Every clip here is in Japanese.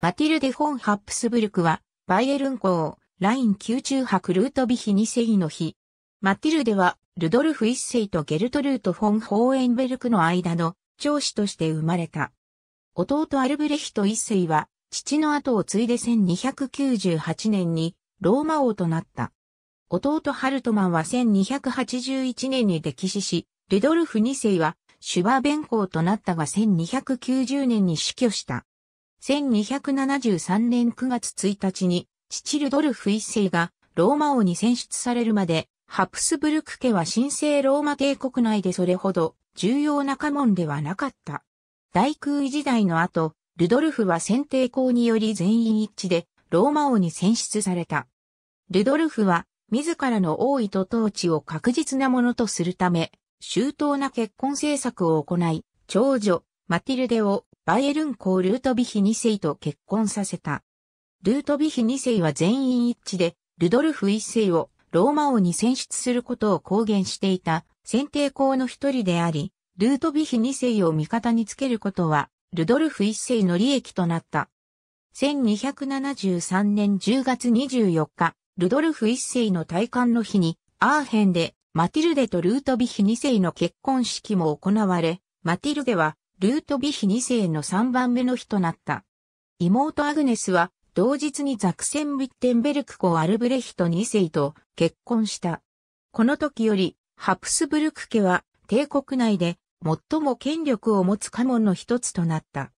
マティルデ・フォン・ハップスブルクは、バイエルン公、ライン宮中伯ルートビヒ2世の日。マティルデは、ルドルフ1世とゲルトルート・フォン・ホーエンベルクの間の長子として生まれた。弟アルブレヒト1世は、父の後を継いで1298年にローマ王となった。弟ハルトマンは1281年に溺死し、ルドルフ2世はシュバーベン公となったが1290年に死去した。1273年9月1日に、父ルドルフ一世がローマ王に選出されるまで、ハプスブルク家は神聖ローマ帝国内でそれほど重要な家紋ではなかった。大空位時代の後、ルドルフは選定校により全員一致でローマ王に選出された。ルドルフは自らの王位と統治を確実なものとするため、周到な結婚政策を行い、長女、マティルデをバイエルン公ルートビヒ2世と結婚させた。ルートビヒ2世は全員一致で、ルドルフ1世をローマ王に選出することを公言していた選定校の一人であり、ルートビヒ2世を味方につけることは、ルドルフ一世の利益となった。1273年10月24日、ルドルフ一世の戴冠の日に、アーヘンで、マティルデとルートビヒ2世の結婚式も行われ、マティルデは、ルートビヒ2世の3番目の日となった。妹アグネスは、同日にザクセン・ヴィッテンベルク公アルブレヒト2世と結婚した。この時より、ハプスブルク家は帝国内で最も権力を持つ家紋の一つとなった。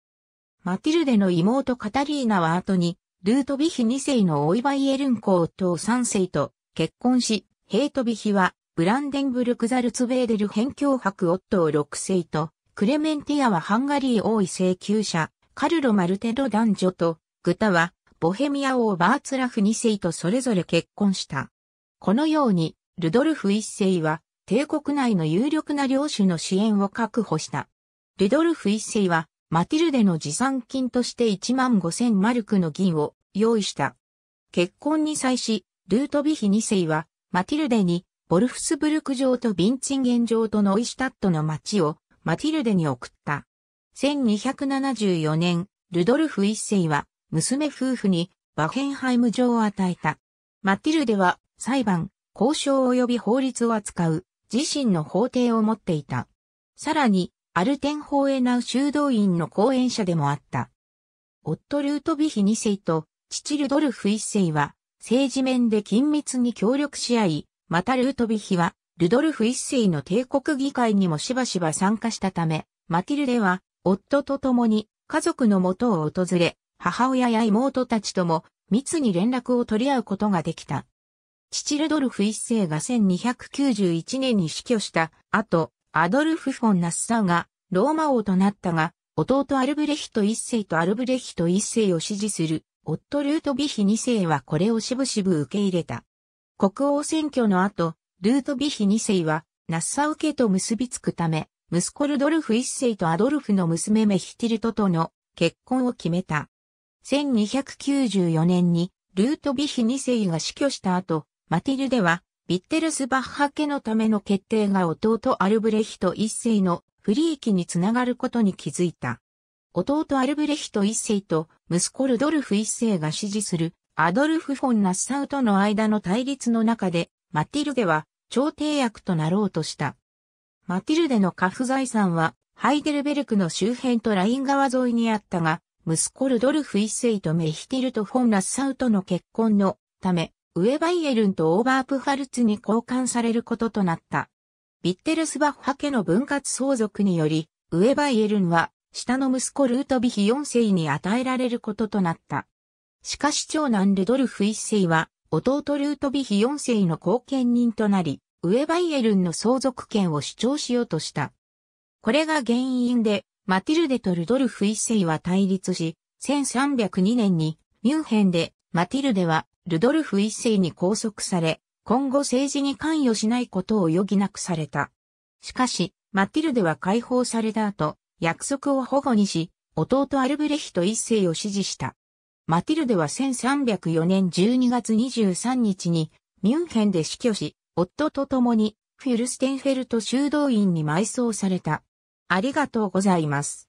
マティルデの妹カタリーナは後に、ルートビヒ2世のオイバイエルン公と3世と結婚し、ヘイトビヒはブランデンブルクザルツベーデル辺境伯夫を6世とクレメンティアはハンガリー王位請求者、カルロ・マルテロ男女と、グタは、ボヘミア王バーツラフ2世とそれぞれ結婚した。このように、ルドルフ1世は、帝国内の有力な領主の支援を確保した。ルドルフ1世は、マティルデの持参金として1万5000マルクの銀を用意した。結婚に際し、ルートビヒ2世は、マティルデに、ボルフスブルク城とビンチンゲン城とノイシュタットの町をマティルデに送った。1274年、ルドルフ一世は、娘夫婦にバヘンハイム状を与えた。マティルデは、裁判、交渉及び法律を扱う、自身の法廷を持っていた。さらに、アルテン法エナウ修道院の講演者でもあった。夫ルートビヒ二世と、父ルドルフ一世は、政治面で緊密に協力し合い、またルートビヒは、ルドルフ一世の帝国議会にもしばしば参加したため、マティルデは夫と共に家族の元を訪れ、母親や妹たちとも密に連絡を取り合うことができた。父ルドルフ一世が1291年に死去した後、アドルフ・フォン・ナッサーがローマ王となったが、弟アルブレヒト一世とアルブレヒト一世を支持する夫ルートビヒ二世はこれをしぶしぶ受け入れた。国王選挙の後、ルートビヒ2世は、ナッサウ家と結びつくため、息子ルドルフ1世とアドルフの娘メヒティルトとの結婚を決めた。1294年にルートヴィヒ2世が死去した後、マティルではビッテルスバッハ家のための決定が弟アルブレヒト1世の不利益につながることに気づいた。弟アルブレヒト1世と息子ルドルフ1世が支持するアドルフ・フォン・ナッサウとの間の対立の中でマティルデは調停役となろうとした。マティルデの家父財産はハイデルベルクの周辺とライン川沿いにあったが、息子ルドルフ一世とメヒティルとフォン・ラッサウとの結婚のため、ウェバイエルンとオーバープファルツに交換されることとなった。ビッテルスバッハ家の分割相続により、ウェバイエルンは、下の息子ルートビヒ4世に与えられることとなった。しかし長男ルドルフ一世は、弟ルートビヒ4世の後見人となり、上バイエルンの相続権を主張しようとした。これが原因で、マティルデとルドルフ一世は対立し、1302年にミュンヘンでマティルデはルドルフ一世に拘束され、今後政治に関与しないことを余儀なくされた。しかし、マティルデは解放された後、約束を保護にし、弟アルブレヒト一世を支持した。マティルデは1304年12月23日にミュンヘンで死去し、夫と共にフィルステンフェルト修道院に埋葬された。ありがとうございます。